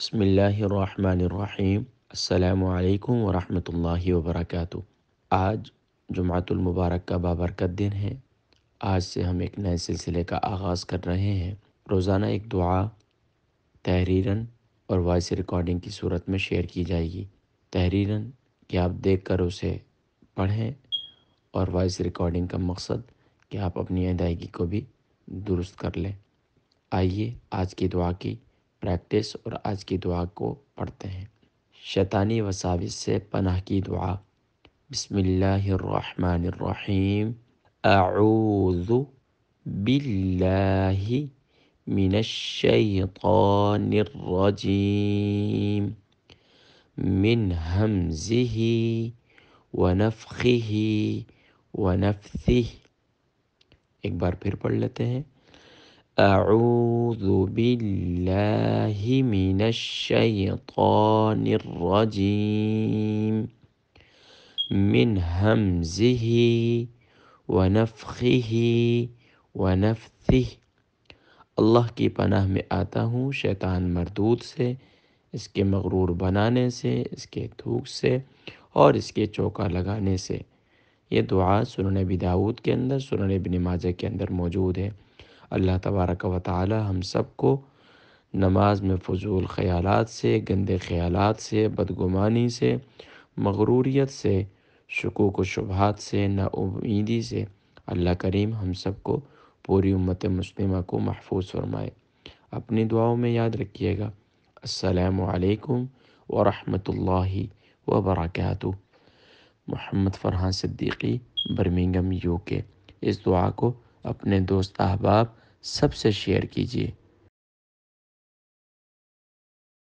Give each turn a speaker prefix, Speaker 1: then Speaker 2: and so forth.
Speaker 1: بسم اللہ الرحمن الرحیم السلام علیکم ورحمۃ اللہ وبرکاتہ آج جمعۃ المبارک کا بابرکت دن ہے آج سے ہم ایک نئے سلسلے کا آغاز کر رہے ہیں روزانہ ایک دعا تحریراً اور وائس ریکارڈنگ کی صورت میں شیئر کی جائے گی تحریراً کہ آپ دیکھ کر اسے پڑھیں اور وائس ریکارڈنگ کا مقصد کہ آپ اپنی ادائیگی کو بھی درست کر لیں آئیے آج کی دعا کی پریکٹس اور آج کی دعا کو پڑھتے ہیں شیطانی وساوس سے پناہ کی دعا بسم اللہ الرحمن الرحیم اعوذ باللہ من الشیطان الرجیم من حمزه ونفخه ونفثه ایک بار پھر پڑھ لیتے ہیں من الشيطان الرجیم من همزه ونفخه ونفثه اللہ کی پناہ میں آتا ہوں شیطان مردود سے اس کے مغرور بنانے سے اس کے تھوک سے اور اس کے چوکا لگانے سے یہ دعا سنن نبی داود کے اندر سنن ابن ماجہ کے اندر موجود ہے اللہ تبارک و تعالی ہم سب کو نماز میں فضول خیالات سے گندے خیالات سے بدگمانی سے مغروریت سے شکوک و شبہات سے نا امیدی سے اللہ کریم ہم سب کو پوری امت مسلمہ کو محفوظ فرمائے اپنی دعاؤں میں یاد رکھیے گا السلام علیکم ورحمۃ اللہ وبرکاتہ Muhammad Farhan Siddiqui Birmingham U K اس دعا کو اپنے دوست احباب سب سے شیئر کیجیے